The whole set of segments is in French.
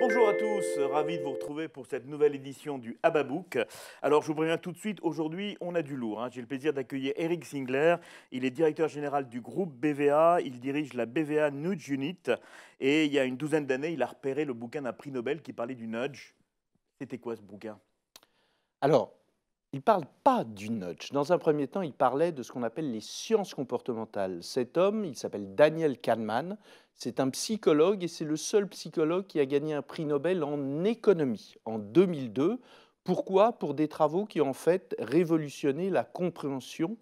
Bonjour à tous, ravi de vous retrouver pour cette nouvelle édition du Hababook. Alors je vous préviens tout de suite, aujourd'hui on a du lourd. Hein. J'ai le plaisir d'accueillir Eric Singler. Il est directeur général du groupe BVA. Il dirige la BVA Nudge Unit. Et il y a une douzaine d'années, il a repéré le bouquin d'un prix Nobel qui parlait du nudge. C'était quoi ce bouquin Alors, il ne parle pas du nudge. Dans un premier temps, il parlait de ce qu'on appelle les sciences comportementales. Cet homme, il s'appelle Daniel Kahneman, c'est un psychologue et c'est le seul psychologue qui a gagné un prix Nobel en économie en 2002. Pourquoi Pour des travaux qui ont en fait révolutionné la compréhension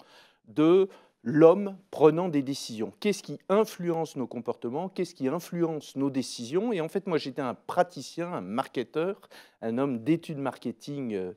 de l'homme prenant des décisions. Qu'est-ce qui influence nos comportements Qu'est-ce qui influence nos décisions Et en fait, moi, j'étais un praticien, un marketeur, un homme d'études marketing. Euh,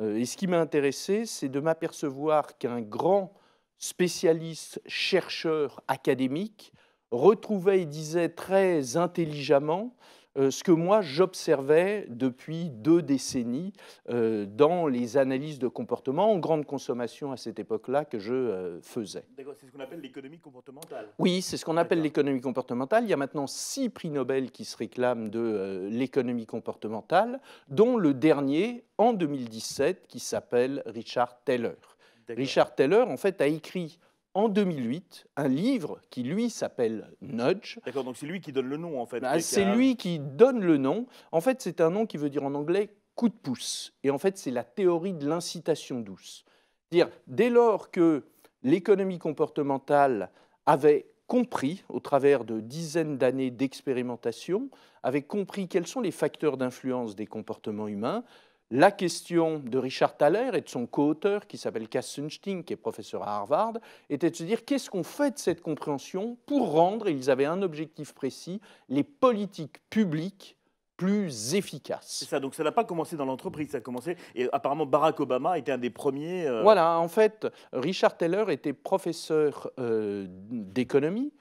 euh, et ce qui m'a intéressé, c'est de m'apercevoir qu'un grand spécialiste, chercheur, académique, retrouvait et disait très intelligemment euh, ce que moi j'observais depuis deux décennies euh, dans les analyses de comportement en grande consommation à cette époque-là que je euh, faisais. D'accord, c'est ce qu'on appelle l'économie comportementale. Oui, c'est ce qu'on appelle l'économie comportementale. Il y a maintenant six prix Nobel qui se réclament de l'économie comportementale, dont le dernier en 2017 qui s'appelle Richard Taylor. Richard Taylor, en fait, a écrit en 2008 un livre qui, lui, s'appelle Nudge. D'accord, donc c'est lui qui donne le nom, en fait. Bah, c'est lui qui donne le nom. En fait, c'est un nom qui veut dire en anglais coup de pouce. Et en fait, c'est la théorie de l'incitation douce. Dire, dès lors que l'économie comportementale avait compris, au travers de dizaines d'années d'expérimentation, avait compris quels sont les facteurs d'influence des comportements humains, la question de Richard Thaler et de son co-auteur qui s'appelle Cass Sunstein, qui est professeur à Harvard, était de se dire qu'est-ce qu'on fait de cette compréhension pour rendre, et ils avaient un objectif précis, les politiques publiques plus efficaces. C'est ça, donc ça n'a pas commencé dans l'entreprise, ça a commencé, et apparemment Barack Obama était un des premiers... Euh, voilà, en fait, Richard Thaler était professeur euh, d'économie,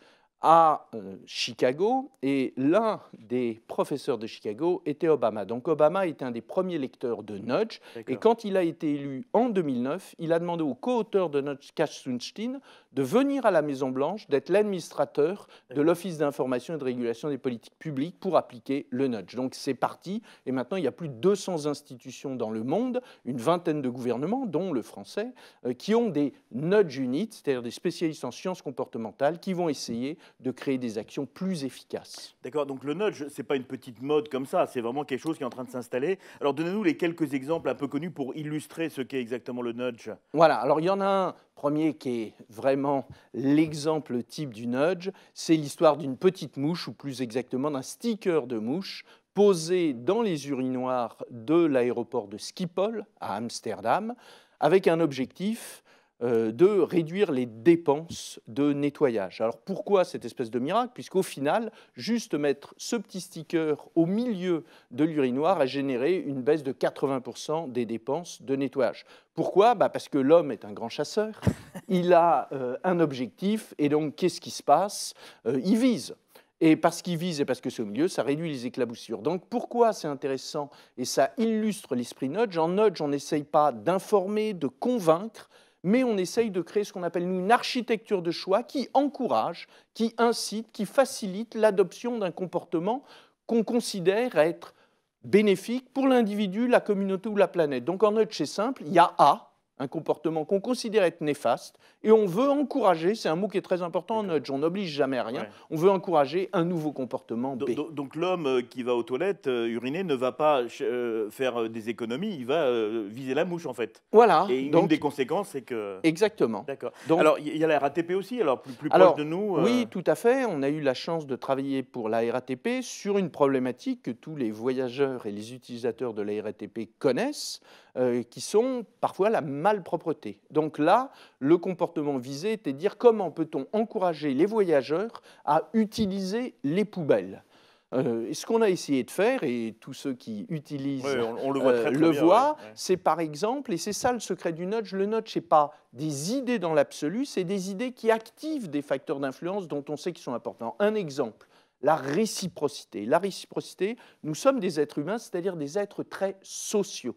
à euh, Chicago, et l'un des professeurs de Chicago était Obama. Donc Obama était un des premiers lecteurs de Nudge, et quand il a été élu en 2009, il a demandé au co-auteur de Nudge, Cash Sunstein, de venir à la Maison-Blanche, d'être l'administrateur de l'Office d'information et de régulation des politiques publiques pour appliquer le Nudge. Donc c'est parti, et maintenant il y a plus de 200 institutions dans le monde, une vingtaine de gouvernements, dont le français, euh, qui ont des Nudge Units, c'est-à-dire des spécialistes en sciences comportementales, qui vont essayer de créer des actions plus efficaces. D'accord, donc le nudge, ce n'est pas une petite mode comme ça, c'est vraiment quelque chose qui est en train de s'installer. Alors donnez-nous les quelques exemples un peu connus pour illustrer ce qu'est exactement le nudge. Voilà, alors il y en a un premier qui est vraiment l'exemple type du nudge, c'est l'histoire d'une petite mouche, ou plus exactement d'un sticker de mouche posé dans les urinoirs de l'aéroport de Schiphol à Amsterdam, avec un objectif, euh, de réduire les dépenses de nettoyage. Alors pourquoi cette espèce de miracle Puisqu'au final, juste mettre ce petit sticker au milieu de l'urinoir a généré une baisse de 80% des dépenses de nettoyage. Pourquoi bah, Parce que l'homme est un grand chasseur, il a euh, un objectif, et donc qu'est-ce qui se passe euh, Il vise. Et parce qu'il vise et parce que c'est au milieu, ça réduit les éclaboussures. Donc pourquoi c'est intéressant et ça illustre l'esprit nudge En nudge, on n'essaye pas d'informer, de convaincre, mais on essaye de créer ce qu'on appelle une architecture de choix qui encourage, qui incite, qui facilite l'adoption d'un comportement qu'on considère être bénéfique pour l'individu, la communauté ou la planète. Donc en note, c'est simple, il y a A, un comportement qu'on considère être néfaste, et on veut encourager, c'est un mot qui est très important en nudge, on n'oblige jamais à rien, on veut encourager un nouveau comportement B. Donc, l'homme euh, qui va aux toilettes euh, uriner ne va pas euh, faire des économies, il va viser la mouche en fait. Voilà. Et une, donc, des conséquences, c'est que... Exactement. D'accord. Alors il y a la RATP aussi, alors plus, proche de nous Oui, tout à fait, on a eu la chance de travailler pour la RATP sur une problématique que tous les voyageurs et les utilisateurs de la RATP connaissent, qui sont parfois la propreté Donc là, le comportement visé était de dire comment peut-on encourager les voyageurs à utiliser les poubelles. Euh, ce qu'on a essayé de faire, et tous ceux qui utilisent on, le, voit, euh, c'est par exemple, et c'est ça le secret du nudge, le nudge, c'est pas des idées dans l'absolu, c'est des idées qui activent des facteurs d'influence dont on sait qu'ils sont importants. Un exemple, la réciprocité. La réciprocité, nous sommes des êtres humains, c'est-à-dire des êtres très sociaux.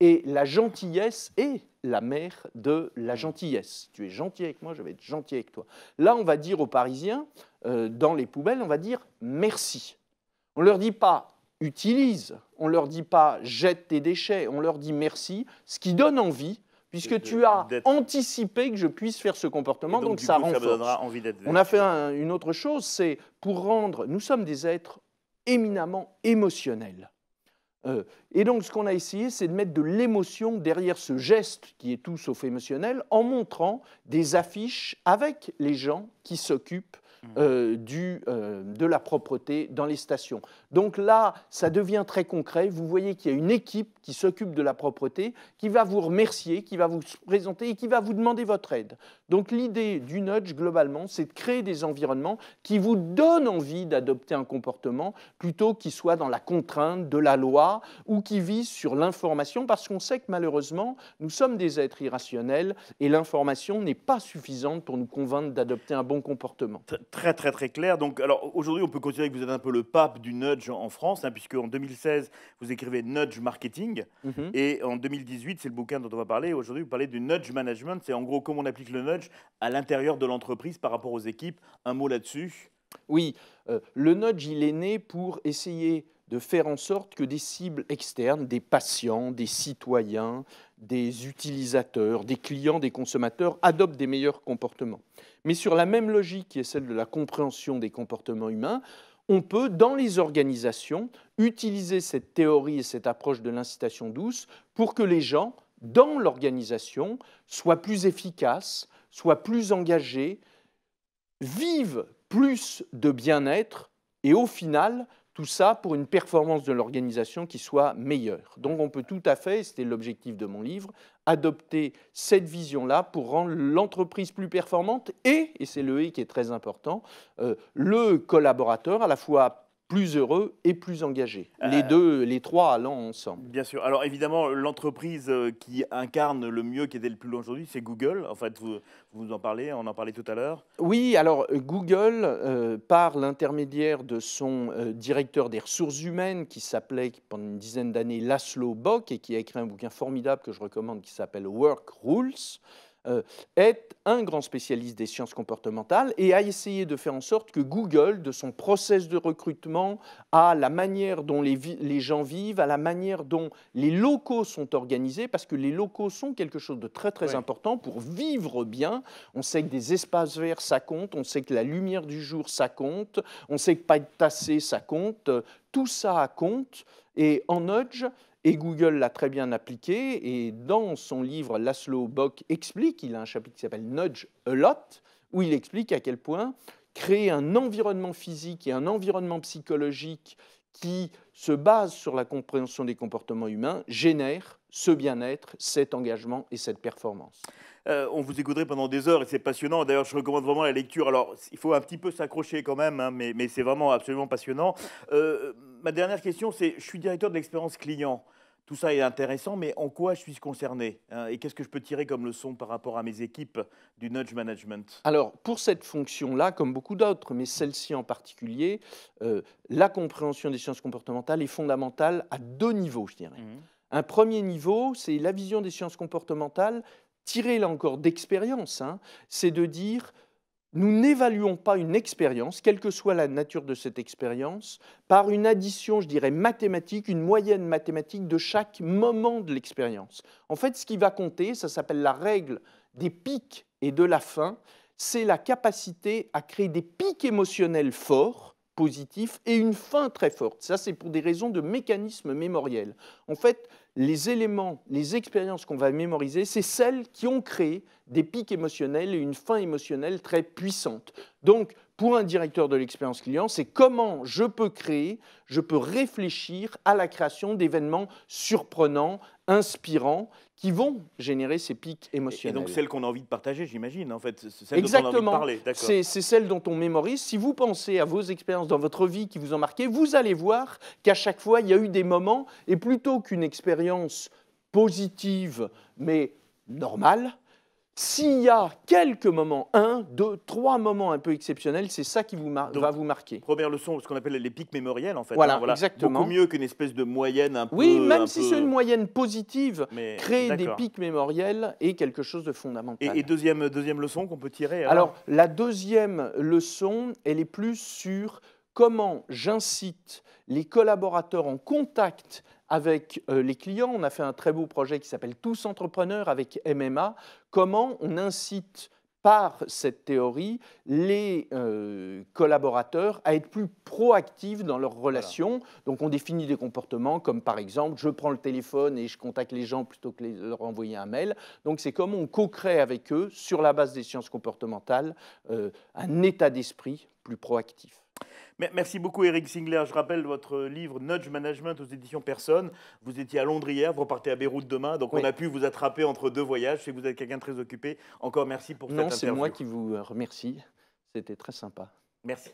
Et la gentillesse est la mère de la gentillesse. Tu es gentil avec moi, je vais être gentil avec toi. Là, on va dire aux Parisiens, euh, dans les poubelles, on va dire merci. On ne leur dit pas utilise, on ne leur dit pas jette tes déchets, on leur dit merci, ce qui donne envie puisque tu as anticipé que je puisse faire ce comportement, donc, ça renforce. envie d'être On a fait une autre chose, c'est pour rendre. Nous sommes des êtres éminemment émotionnels. Euh, et donc ce qu'on a essayé, c'est de mettre de l'émotion derrière ce geste qui est tout sauf émotionnel, en montrant des affiches avec les gens qui s'occupent Mm. Euh, du, euh, de la propreté dans les stations. Donc là, ça devient très concret. Vous voyez qu'il y a une équipe qui s'occupe de la propreté, qui va vous remercier, qui va vous présenter et qui va vous demander votre aide. Donc l'idée du nudge, globalement, c'est de créer des environnements qui vous donnent envie d'adopter un comportement plutôt qu'ils soient dans la contrainte de la loi ou qui visent sur l'information, parce qu'on sait que malheureusement, nous sommes des êtres irrationnels et l'information n'est pas suffisante pour nous convaincre d'adopter un bon comportement très très très clair. Donc, alors aujourd'hui, on peut considérer que vous êtes un peu le pape du nudge en France, hein, puisque en 2016, vous écrivez Nudge Marketing, mhm. et en 2018, c'est le bouquin dont on va parler. Aujourd'hui, vous parlez du nudge management. C'est en gros comment on applique le nudge à l'intérieur de l'entreprise par rapport aux équipes. Un mot là-dessus. Oui, euh, le nudge, il est né pour essayer de faire en sorte que des cibles externes, des patients, des citoyens, des utilisateurs, des clients, des consommateurs adoptent des meilleurs comportements. Mais sur la même logique qui est celle de la compréhension des comportements humains, on peut, dans les organisations, utiliser cette théorie et cette approche de l'incitation douce pour que les gens, dans l'organisation, soient plus efficaces, soient plus engagés, vivent plus de bien-être et au final tout ça pour une performance de l'organisation qui soit meilleure. Donc on peut tout à fait, c'était l'objectif de mon livre, adopter cette vision-là pour rendre l'entreprise plus performante et, et c'est le et qui est très important, euh, le collaborateur à la fois plus heureux et plus engagé. Euh, les deux, les trois allant ensemble. Bien sûr. Alors évidemment, l'entreprise euh, qui incarne le mieux, qui est le plus loin aujourd'hui, c'est Google. En fait, vous, vous en parlez, on en parlait tout à l'heure. Oui, alors euh, Google, par l'intermédiaire de son directeur des ressources humaines, qui s'appelait pendant une dizaine d'années Laszlo Bock, et qui a écrit un bouquin formidable que je recommande, qui s'appelle Work Rules, euh, est un grand spécialiste des sciences comportementales et a essayé de faire en sorte que Google, de son process de recrutement à la manière dont les, gens vivent, à la manière dont les locaux sont organisés, parce que les locaux sont quelque chose de très très important pour vivre bien. On sait que des espaces verts, ça compte, on sait que la lumière du jour, ça compte, on sait que pas être tassé, ça compte. Tout ça compte et en nudge, et Google l'a très bien appliqué, et dans son livre, Laszlo Bock explique, il a un chapitre qui s'appelle Nudge a lot, où il explique à quel point créer un environnement physique et un environnement psychologique qui se base sur la compréhension des comportements humains génère ce bien-être, cet engagement et cette performance. Euh, on vous écouterait pendant des heures et c'est passionnant. D'ailleurs, je recommande vraiment la lecture. Alors, il faut un petit peu s'accrocher quand même, hein, mais, c'est vraiment absolument passionnant. Euh, ma dernière question, c'est je suis directeur de l'expérience client. Tout ça est intéressant, mais en quoi je suis concerné hein, Et qu'est-ce que je peux tirer comme leçon par rapport à mes équipes du nudge management Alors, pour cette fonction-là, comme beaucoup d'autres, mais celle-ci en particulier, euh, la compréhension des sciences comportementales est fondamentale à deux niveaux, je dirais. Mmh. Un premier niveau, c'est la vision des sciences comportementales, tirée là encore d'expérience, hein, c'est de dire nous n'évaluons pas une expérience, quelle que soit la nature de cette expérience, par une addition, je dirais, mathématique, une moyenne mathématique de chaque moment de l'expérience. En fait, ce qui va compter, ça s'appelle la règle des pics et de la fin, c'est la capacité à créer des pics émotionnels forts, positifs, et une fin très forte. Ça, c'est pour des raisons de mécanisme mémoriel. En fait, les éléments, les expériences qu'on va mémoriser, c'est celles qui ont créé des pics émotionnels et une fin émotionnelle très puissante. Donc, pour un directeur de l'expérience client, c'est comment je peux créer, je peux réfléchir à la création d'événements surprenants, inspirants, qui vont générer ces pics émotionnels. Et donc celles qu'on a envie de partager, j'imagine, en fait, Exactement. C'est celles dont on mémorise. Si vous pensez à vos expériences dans votre vie qui vous ont marqué, vous allez voir qu'à chaque fois, il y a eu des moments, et plutôt qu'une expérience positive, mais normale, s'il y a quelques moments, un, deux, trois moments un peu exceptionnels, c'est ça qui vous va vous marquer. Première leçon, ce qu'on appelle les pics mémoriels, en fait. Voilà, hein, exactement. Beaucoup mieux qu'une espèce de moyenne un oui, peu. Oui, même si c'est une moyenne positive, mais, créer des pics mémoriels est quelque chose de fondamental. Et, deuxième, deuxième leçon qu'on peut tirer alors, la deuxième leçon, elle est plus sur comment j'incite les collaborateurs en contact avec euh, les clients. On a fait un très beau projet qui s'appelle Tous entrepreneurs avec MMA. Comment on incite par cette théorie les euh, collaborateurs à être plus proactifs dans leurs relations. Donc on définit des comportements comme par exemple je prends le téléphone et je contacte les gens plutôt que de leur envoyer un mail. Donc c'est comme on co-crée avec eux sur la base des sciences comportementales euh, un état d'esprit plus proactif. Merci beaucoup Eric Singler. Je rappelle votre livre Nudge Management aux éditions Personne. Vous étiez à Londres hier, vous repartez à Beyrouth demain, donc on a pu vous attraper entre deux voyages. si vous êtes quelqu'un de très occupé. Encore merci pour cette interview. Non, c'est moi qui vous remercie. C'était très sympa. Merci.